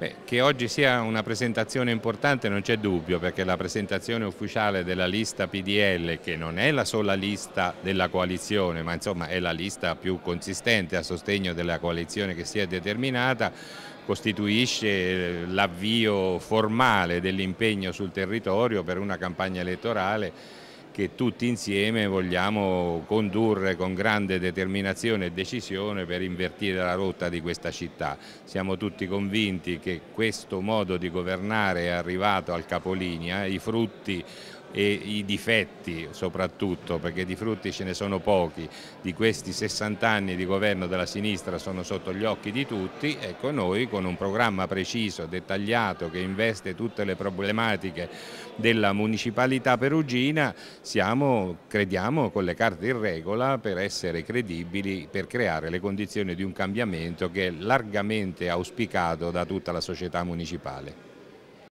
Beh, che oggi sia una presentazione importante non c'è dubbio perché la presentazione ufficiale della lista PDL che non è la sola lista della coalizione ma insomma è la lista più consistente a sostegno della coalizione che si è determinata costituisce eh, l'avvio formale dell'impegno sul territorio per una campagna elettorale che tutti insieme vogliamo condurre con grande determinazione e decisione per invertire la rotta di questa città. Siamo tutti convinti che questo modo di governare è arrivato al capolinea, i frutti e i difetti soprattutto, perché di frutti ce ne sono pochi, di questi 60 anni di governo della sinistra sono sotto gli occhi di tutti, ecco noi con un programma preciso, dettagliato, che investe tutte le problematiche della municipalità perugina, siamo, crediamo, con le carte in regola per essere credibili, per creare le condizioni di un cambiamento che è largamente auspicato da tutta la società municipale.